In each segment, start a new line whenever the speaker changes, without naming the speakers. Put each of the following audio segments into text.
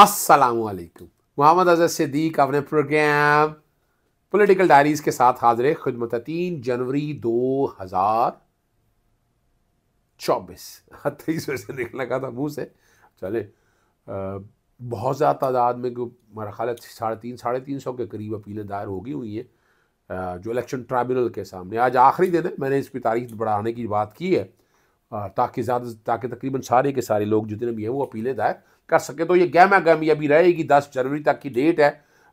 असलकुम मोहम्मद अजहर सिद्दीक अपने programme political diaries के साथ हाजिर खुदमत तीन जनवरी दो हज़ार चौबीस तेईस से निकल लगा था मुंह से चले बहुत ज़्यादा तादाद में मेरा ख्याल है साढ़े तीन साढ़े तीन सौ के करीब अपीलें दायर होगी हुई हैं जो इलेक्शन ट्राइब्यूनल के सामने आज आखिरी दिन है मैंने इसकी तारीख बढ़ाने की बात की है ताकि ज़्यादा ताकि तकरीबन सारे के सारे लोग जितने भी हैं वो अपीलें दायर कर सके तो ये गहमा गहमी अभी रहेगी दस जनवरी तक की डेट है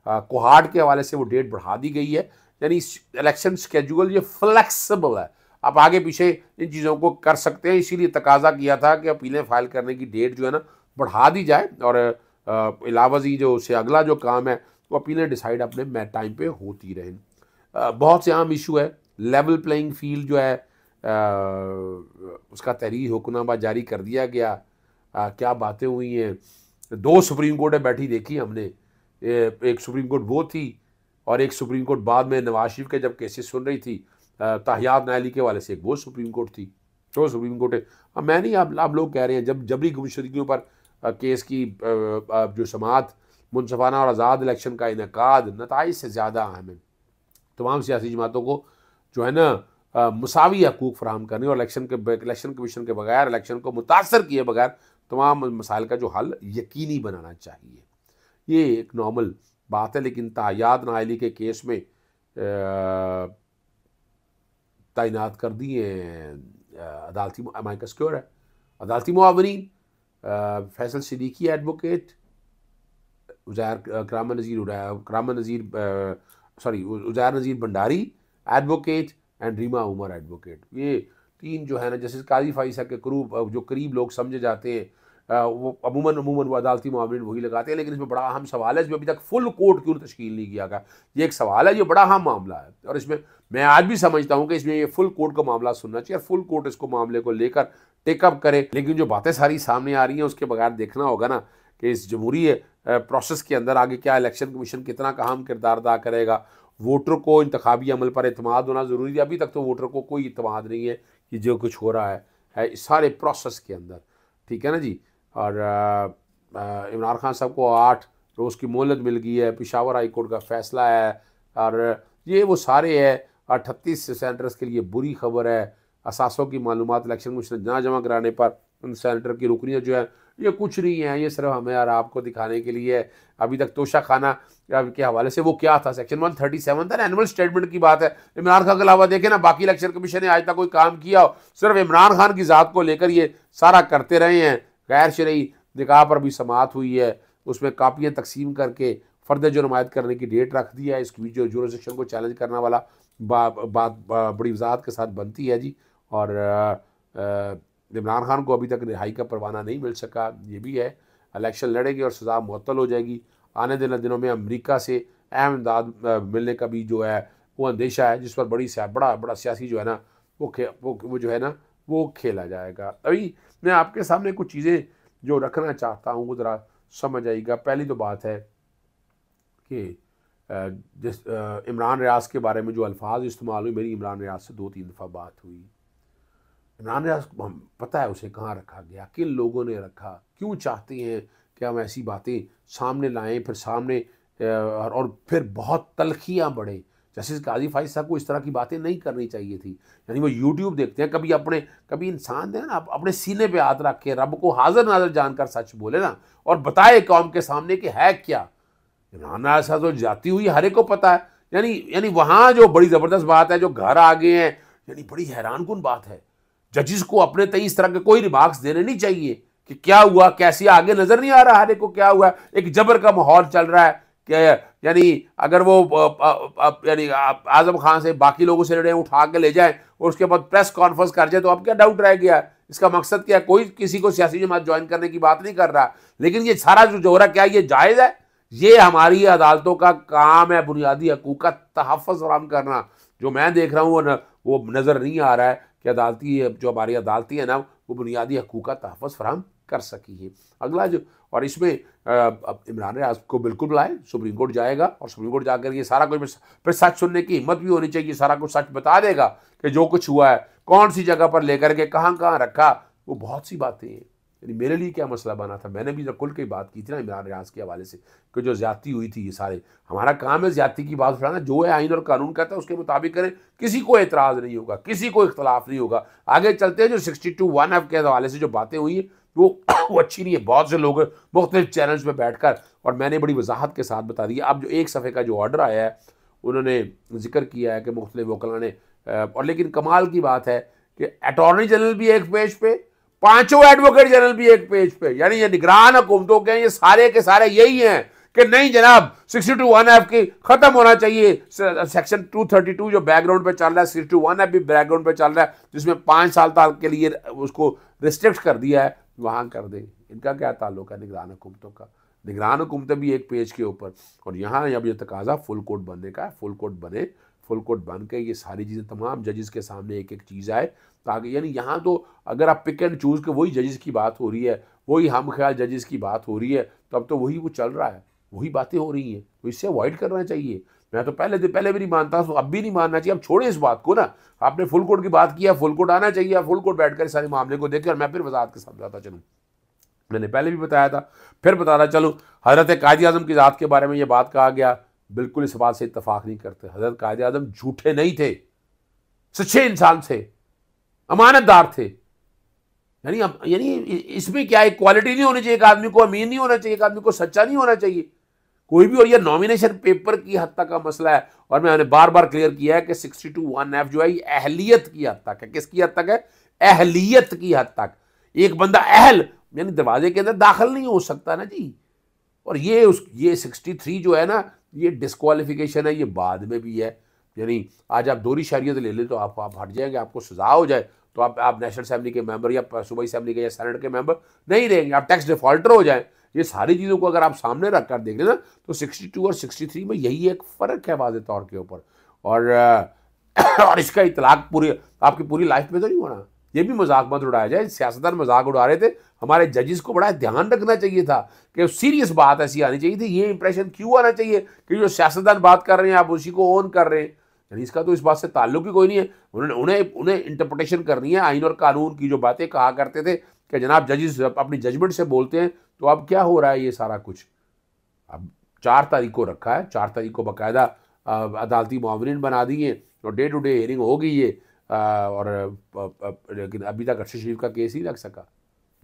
कोहाट के हवाले से वो डेट बढ़ा दी गई है यानी इलेक्शन स्केजूल ये फ्लेक्सिबल है आप आगे पीछे इन चीज़ों को कर सकते हैं इसीलिए तकाजा किया था कि अपीलें फाइल करने की डेट जो है ना बढ़ा दी जाए और जी जो उससे अगला जो काम है वो अपीलें डिसाइड अपने टाइम पे होती रहें बहुत से आम इशू है लेवल प्लेइंग फील्ड जो है आ, उसका तहरीर हुक्नामा जारी कर दिया गया आ, क्या बातें हुई हैं दो सुप्रीम कोर्टें बैठी देखी हमने ए, एक सुप्रीम कोर्ट वो थी और एक सुप्रीम कोर्ट बाद में नवाज शरीफ के जब केसेस सुन रही थी ताहियात नायली के वाले से एक वो सुप्रीम कोर्ट थी तो सुप्रीम कोर्ट है अब मैं नहीं आप आप लोग कह रहे हैं जब जबरी गुमशुदगियों पर आ, केस की आ, जो समात मुनसफाना और आज़ाद इलेक्शन का इनका नतज से ज़्यादा अहम है तमाम सियासी जमातों को जो है ना मसावी हकूक फ्राहम करने और इलेक्शन के इलेक्शन कमीशन के बगैर इलेक्शन को मुतासर किए बगैर तमाम मसाइल का जो हल यकीनी बनाना चाहिए ये एक नॉर्मल बात है लेकिन तायाद नाइली के केस में तैनात कर दिए अदालती अमाइका स्क्योर है अदालती मुआवरीन फैसल शरीकी advocate Uzair Karama Nazir Karama Nazir sorry Uzair Nazir Bhandari advocate and Reema Umar advocate ये तीन जो है ना जस्टिस काजी फाइसा के करूब जो करीब लोग समझे जाते हैं वो अमूमन अमूमन वो अदालती मामले में वही लगाते हैं लेकिन इसमें बड़ा अहम सवाल है इसमें अभी तक फुल कोर्ट क्यों तश्कील नहीं किया गया ये एक सवाल है ये बड़ा अहम मामला है और इसमें मैं आज भी समझता हूँ कि इसमें ये फुल कोर्ट का मामला सुनना चाहिए फुल कोर्ट इसको मामले को लेकर टेकअप करे लेकिन जो बातें सारी सामने आ रही हैं उसके बगैर देखना होगा ना कि इस जमहूरी प्रोसेस के अंदर आगे क्या इलेक्शन कमीशन कितना अहम किरदार अदा करेगा वोटर को इंतबी अमल पर अतमाद होना ज़रूरी है अभी तक तो वोटर को कोई इतमाद नहीं है कि जो कुछ हो रहा है, है इस सारे प्रोसेस के अंदर ठीक है ना जी और इमरान खान साहब को आठ रोज़ की मोहलत मिल गई है पिशावर हाई कोर्ट का फैसला है और ये वो सारे है अठतीस सेंटर्स के लिए बुरी खबर है असासों की मालूम इलेक्शन कमीशन ना जमा कराने पर उन सेंटर की रुकनियाँ जो है ये कुछ नहीं है ये सिर्फ हमें और आपको दिखाने के लिए है अभी तक तोशा खाना के हवाले से वो क्या था सेक्शन वन थर्टी सेवन था एनुअल स्टेटमेंट की बात है इमरान खान के अलावा देखे ना बाकी इलेक्शन कमीशन ने आज तक कोई काम किया हो सिर्फ इमरान खान की ज़ात को लेकर ये सारा करते रहे हैं गैर शरी निकाह पर भी समात हुई है उसमें कापियाँ तकसीम करके फर्द जुर्मायत करने की डेट रख दी है इसकी जो सेक्शन को चैलेंज करने वाला बात बा, बा, बड़ी वजाहत के साथ बनती है जी और इमरान खान को अभी तक रिहाई का परवाना नहीं मिल सका ये भी है इलेक्शन लड़ेंगे और सजा मअतल हो जाएगी आने दिन दिनों में अमरीका से अहम इमदाद मिलने का भी जो है वो अंदेशा है जिस पर बड़ी बड़ा बड़ा सियासी जो है ना वो खे वो, वो जो है ना वो खेला जाएगा अभी मैं आपके सामने कुछ चीज़ें जो रखना चाहता हूँ वो ज़रा समझ आएगा पहली तो बात है कि जिस इमरान रियाज के बारे में जो अल्फाज इस्तेमाल हुए मेरी इमरान रियाज से दो तीन दफ़ा बात हुई इमरान रियाज हम पता है उसे कहाँ रखा गया किन लोगों ने रखा क्यों चाहते हैं कि हम ऐसी बातें सामने लाएं फिर सामने और फिर बहुत तलखियाँ बढ़ें जस्टिस काजी फाइज साहब को इस तरह की बातें नहीं करनी चाहिए थी यानी वो यूट्यूब देखते हैं कभी अपने कभी इंसान है ना अपने सीने पे हाथ रख के रब को हाजिर नाजर जानकर सच बोले ना और बताए कौम के सामने कि है क्या राना ऐसा तो जाती हुई हरे को पता है यानी यानी वहाँ जो बड़ी ज़बरदस्त बात है जो घर आ गए हैं यानी बड़ी हैरान कन बात है जजिस को अपने तय इस तरह के कोई रिमार्क्स देने नहीं चाहिए कि क्या हुआ कैसे आगे नज़र नहीं आ रहा हरे को क्या हुआ एक जबर का माहौल चल रहा है क्या यानी अगर वो यानी आजम खान से बाकी लोगों से लड़े उठा के ले जाएं और उसके बाद प्रेस कॉन्फ्रेंस कर जाए तो अब क्या डाउट रह गया इसका मकसद क्या कोई किसी को सियासी जमात ज्वाइन करने की बात नहीं कर रहा लेकिन ये सारा जो जोरा क्या ये जायज़ है ये हमारी अदालतों का काम है बुनियादी हकूक का तहफ़ फराम करना जो मैं देख रहा हूँ वो न, वो नज़र नहीं आ रहा है कि अदालती जो हमारी अदालती है ना वो बुनियादी हकूक का तहफ़ फराम कर सकी है अगला जो और इसमें इमरान रियाज को बिल्कुल बुलाए सुप्रीम कोर्ट जाएगा और सुप्रीम कोर्ट जाकर ये सारा कुछ फिर सच सुनने की हिम्मत भी होनी चाहिए सारा कुछ सच बता देगा कि जो कुछ हुआ है कौन सी जगह पर लेकर के कहाँ कहाँ रखा वो बहुत सी बातें हैं यानी मेरे लिए क्या मसला बना था मैंने भी खुल के बात की थी ना इमरान रियाज के हवाले से कि जो ज्यादा हुई थी ये सारे हमारा काम है ज्यादा की बात उठाना जो है आइन और कानून कहता है उसके मुताबिक करें किसी को एतराज़ नहीं होगा किसी को इख्तलाफ नहीं होगा आगे चलते हैं जो सिक्सटी टू वन एफ के हवाले से जो बातें हुई हैं वो वो अच्छी नहीं है बहुत से लोग मुख्त चैनल्स पर बैठ कर और मैंने बड़ी वजाहत के साथ बता दिया अब जो एक सफ़े का जो ऑर्डर आया है उन्होंने जिक्र किया है कि मुख्तलिफ वकला ने और लेकिन कमाल की बात है कि अटॉर्नी जनरल भी एक पेज पे पांचों एडवोकेट जनरल भी एक पेज पे यानी ये निगरान हुकूमतों के ये सारे के सारे यही हैं कि नहीं जनाब सिक्सटी टू वन एफ की ख़त्म होना चाहिए सेक्शन टू थर्टी टू जो बैकग्राउंड पे चल रहा है सिक्सटी टू वन एफ भी बैकग्राउंड पे चल रहा है जिसमें पाँच साल तक के लिए उसको रिस्ट्रिक्ट कर दिया है वहाँ कर दें इनका क्या ताल्लुक है निगरान हुकूमतों का निगरान हुकूमतें भी एक पेज के ऊपर और यहाँ अब ये तकाजा फुल कोर्ट बनने का है फुल कोर्ट बने फुल कोर्ट बन के ये सारी चीज़ें तमाम जजेस के सामने एक एक चीज़ आए ताकि यानी यहाँ तो अगर आप पिक एंड चूज़ के वही जजेस की बात हो रही है वही हम ख्याल जजेस की बात हो रही है तो अब तो वही वो चल रहा है वही बातें हो रही हैं तो इससे अवॉइड करना चाहिए मैं तो पहले पहले भी नहीं मानता तो अब भी नहीं मानना चाहिए अब छोड़े इस बात को ना आपने फुल कोर्ट की बात किया फुल कोर्ट आना चाहिए फुल कोर्ट बैठकर इस सारे मामले को देखे और मैं फिर वजात के साथ जाता चलूँ मैंने पहले भी बताया था फिर बताता चलूँ हज़रत कायद अजम की ज़ात के बारे में ये बात कहा गया बिल्कुल इस बात से इतफाक़ नहीं करते हज़रत कायद अजम झूठे नहीं थे सच्चे इंसान थे अमानतदार थे यानी यानी इसमें क्या एक क्वालिटी नहीं होनी चाहिए एक आदमी को अमीर नहीं होना चाहिए एक आदमी को सच्चा नहीं होना चाहिए कोई भी और ये नॉमिनेशन पेपर की हद तक का मसला है और मैंने बार बार क्लियर किया है कि सिक्सटी टू वन एफ जो है अहलियत की हद तक है किसकी हद तक है अहलियत की हद तक एक बंदा अहल यानी दरवाजे के अंदर दाखिल नहीं हो सकता ना जी और ये उस ये सिक्सटी थ्री जो है ना ये डिस्कालिफिकेशन है ये बाद में भी है यानी आज आप दोहरी शहरियत ले लें तो आप आप हट जाएंगे आपको सजा हो जाए तो आप आप नेशनल असेंबली के मेंबर या सूबाई असेंबली के या सेनेट के मेंबर नहीं रहेंगे आप टैक्स डिफॉल्टर हो जाएं ये सारी चीज़ों को अगर आप सामने रख कर देख लेना तो 62 और 63 में यही एक फ़र्क है वाज तौर के ऊपर और और इसका इतलाक पूरी आपकी पूरी लाइफ में तो नहीं होना ये भी मजाक मत उड़ाया जाए सियासतदान मजाक उड़ा रहे थे हमारे जजेस को बड़ा ध्यान रखना चाहिए था कि सीरियस बात ऐसी आनी चाहिए थी ये इंप्रेशन क्यों आना चाहिए कि जो सियासतदान बात कर रहे हैं आप उसी को ऑन कर रहे हैं यानी इसका तो इस बात से ताल्लुक ही कोई नहीं है उन्होंने उन्हें उन्हें इंटरप्रटेशन करनी है आइन और कानून की जो बातें कहा करते थे कि जनाब जजेस अपनी जजमेंट से बोलते हैं तो अब क्या हो रहा है ये सारा कुछ अब चार तारीख को रखा है चार तारीख को बाकायदा अदालती मामरीन बना दिए और डे टू डे हेयरिंग हो गई है और लेकिन अभी तक अक्षय शरीफ का केस ही लग सका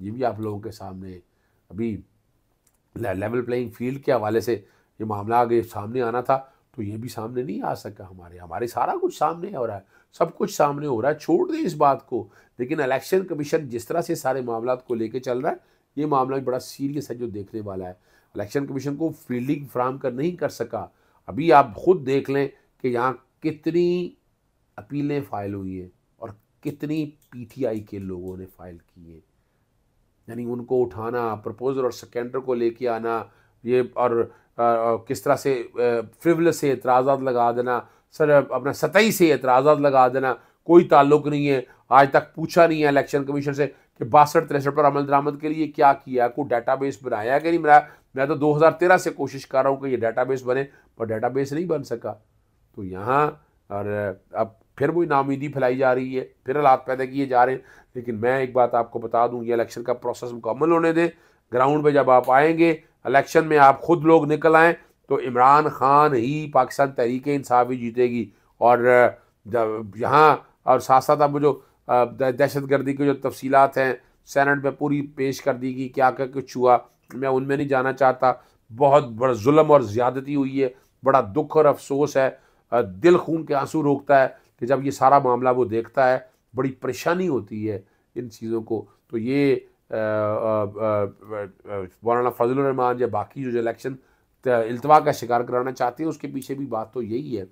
ये भी आप लोगों के सामने अभी लेवल प्लेइंग फील्ड के हवाले से ये मामला आगे सामने आना था तो ये भी सामने नहीं आ सका हमारे हमारे सारा कुछ सामने हो रहा है सब कुछ सामने हो रहा है छोड़ दें इस बात को लेकिन इलेक्शन कमीशन जिस तरह से सारे मामला को लेकर चल रहा है ये मामला बड़ा सीरियस है जो देखने वाला है इलेक्शन कमीशन को फील्डिंग फ्राहम कर नहीं कर सका अभी आप खुद देख लें कि यहाँ कितनी अपीलें फाइल हुई हैं और कितनी पीटीआई के लोगों ने फाइल की है यानी उनको उठाना प्रपोजल और सेकेंडर को लेके आना ये और आ, आ, किस तरह से फ्रिवल से एतराज़ा लगा देना सर अपना सतही से एतराज़ा लगा देना कोई ताल्लुक नहीं है आज तक पूछा नहीं है इलेक्शन कमीशन से कि बासठ तिरसठ पर अमल दरामद के लिए क्या किया कोई बेस बनाया कि नहीं बनाया मैं तो 2013 से कोशिश कर रहा हूँ कि ये बेस बने पर बेस नहीं बन सका तो यहाँ और अब फिर वही नामीदी फैलाई जा रही है फिर हालात पैदा किए जा रहे हैं लेकिन मैं एक बात आपको बता दूँ ये इलेक्शन का प्रोसेस मुकम्मल होने दें ग्राउंड पर जब आप आएँगे इलेक्शन में आप खुद लोग निकल आएँ तो इमरान खान ही पाकिस्तान तहरीक इंसाफ ही जीतेगी और जब यहाँ और साथ साथ अब जो दहशत गर्दी की जो तफसीत हैं सैनट में पूरी पेश कर दी गई क्या क्या कुछ हुआ मैं उनमें नहीं जाना चाहता बहुत बड़ा जुल्म और ज़्यादती हुई है बड़ा दुख और अफसोस है दिल खून के आंसू रोकता है कि जब ये सारा मामला वो देखता है बड़ी परेशानी होती है इन चीज़ों को तो ये मौलाना फजल या बाकी जो इलेक्शन अल्तवा का शिकार कराना चाहते हैं उसके पीछे भी बात तो यही है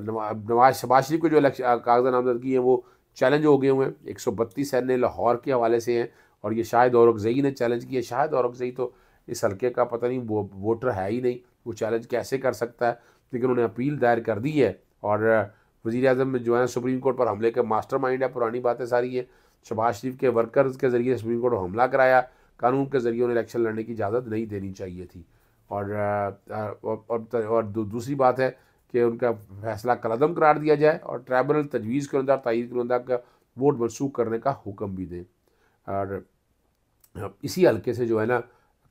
नवाज शबाज शरीफ को जो कागजा नामजदगी है वो चैलेंज हो गए हुए हैं एक सौ बत्तीस सैन्य लाहौर के हवाले से हैं और ये शाहिद औरंगजई ने चैलेंज किया शाहिद औरंगजई तो इस हल्के का पता नहीं वो वोटर है ही नहीं वो चैलेंज कैसे कर सकता है लेकिन उन्होंने अपील दायर कर दी है और वज़ी अजम जो है सुप्रीम कोर्ट पर हमले के मास्टर माइंड है पुरानी बातें सारी हैं शबाज शरीफ के वर्कर्स के ज़रिए सुप्रीम कोर्ट पर हमला कराया कानून के ज़रिए उन्हें इलेक्शन लड़ने की इजाज़त नहीं देनी चाहिए थी और और, और, और दूसरी बात है कि उनका फैसला कलदम करार दिया जाए और ट्राइबल तजवीज़ करंदा तयद करंदा का वोट मनसूख करने का हुक्म भी दें और इसी हल्के से जो है ना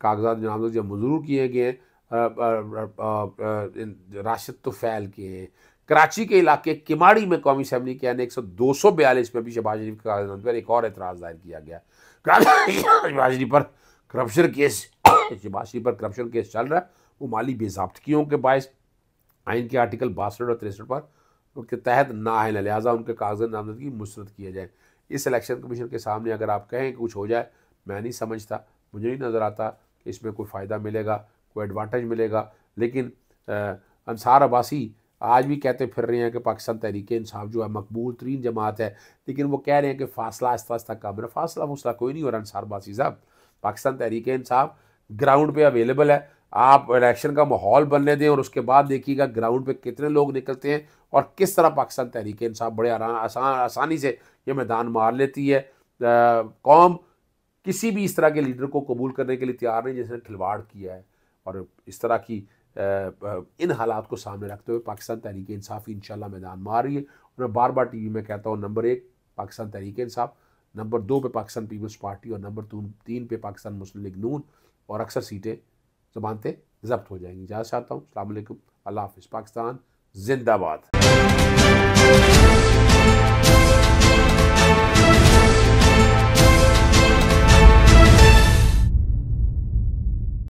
कागजात जनाब जब मंजूर किए गए हैं राशद तो फैल किए हैं कराची के इलाके किमाड़ी में कौमी असम्बली के यानी एक सौ दो सौ बयालीस में भी शहबाज शरीफ के कागजात पर एक और एतराज़ दायर किया गया शहबाज शरीफ पर करप्शन केस शहबाज शरीफ पर करप्शन केस चल रहा है वो माली बेजाबतियों के बायस आइन के आर्टिकल बासठ और तिरसठ पर उनके तहत ना है लिहाजा उनके कागज नामजदगी मुस्रद किया जाए इस इलेक्शन कमीशन के सामने अगर आप कहें कि कुछ हो जाए मैं नहीं समझता मुझे नहीं नज़र आता कि इसमें कोई फ़ायदा मिलेगा कोई एडवांटेज मिलेगा लेकिन अंसार अब्बासी आज भी कहते फिर रहे हैं कि पाकिस्तान तहरीक इंसाफ जो है मकबूल तरीन जमात है लेकिन वो कह रहे हैं कि फासला आस्ता आस्ता कम रहा फासला फूसला कोई नहीं हो रहा अनसार बासी साहब पाकिस्तान तहरीक इंसाफ ग्राउंड पे अवेलेबल है आप इलेक्शन का माहौल बनने दें और उसके बाद देखिएगा ग्राउंड पे कितने लोग निकलते हैं और किस तरह पाकिस्तान तहरीक इंसाफ बड़े आराम आसान आसानी से ये मैदान मार लेती है कौम किसी भी इस तरह के लीडर को कबूल करने के लिए तैयार नहीं जिसने खिलवाड़ किया है और इस तरह की इन हालात को सामने रखते हुए पाकिस्तान तहरीक इंसाफ इन मैदान मार रही है और मैं बार बार टी वी में कहता हूँ नंबर एक पाकिस्तान तहरीक इंसाफ नंबर दो पे पाकिस्तान पीपल्स पार्टी और नंबर तीन पे पाकिस्तान मुस्लिम लीग नून और अक्सर सीटें जबानतें ज़ब्त हो जाएंगी जहाँ चाहता हूँ अल्लाह हाफिज़ पाकिस्तान जिंदाबाद